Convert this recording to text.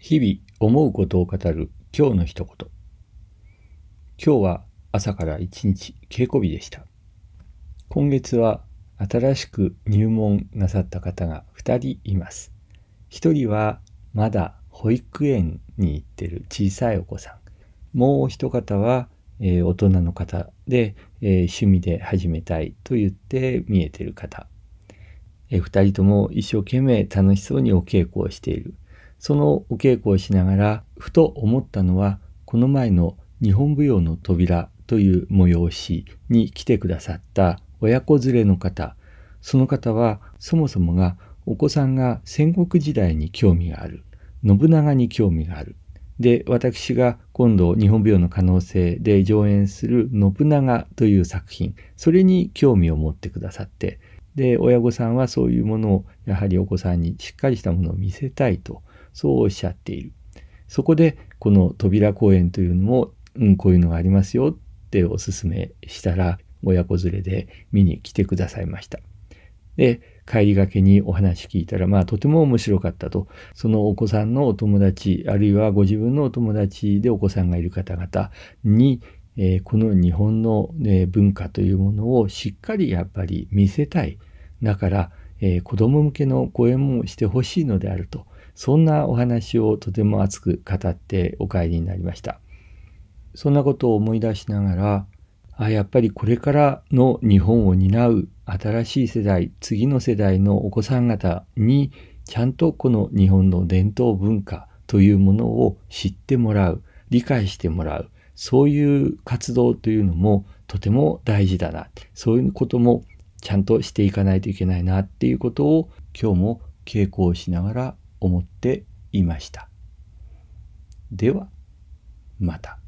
日々思うことを語る今日の一言。今日は朝から一日稽古日でした。今月は新しく入門なさった方が2人います。1人はまだ保育園に行ってる小さいお子さん。もう一方は、えー、大人の方で、えー、趣味で始めたいと言って見えてる方。えー、2人とも一生懸命楽しそうにお稽古をしている。そのお稽古をしながら、ふと思ったのは、この前の日本舞踊の扉という催しに来てくださった親子連れの方、その方はそもそもがお子さんが戦国時代に興味がある、信長に興味がある。で、私が今度日本舞踊の可能性で上演する信長という作品、それに興味を持ってくださって、で、親御さんはそういうものをやはりお子さんにしっかりしたものを見せたいと。そうおっしゃっている。そこで、この扉公園というのも、うん、こういうのがありますよっておすすめしたら、親子連れで見に来てくださいました。で、帰りがけにお話聞いたら、まあ、とても面白かったと。そのお子さんのお友達、あるいはご自分のお友達でお子さんがいる方々に、えー、この日本の、ね、文化というものをしっかりやっぱり見せたい。だから、えー、子供向けの講演もしてほしいのであると。そんなお話をとても熱く語ってお帰りになりました。そんなことを思い出しながら、あ、やっぱりこれからの日本を担う新しい世代、次の世代のお子さん方に、ちゃんとこの日本の伝統文化というものを知ってもらう、理解してもらう、そういう活動というのもとても大事だな、そういうこともちゃんとしていかないといけないなっていうことを今日も稽古をしながら思っていました。ではまた。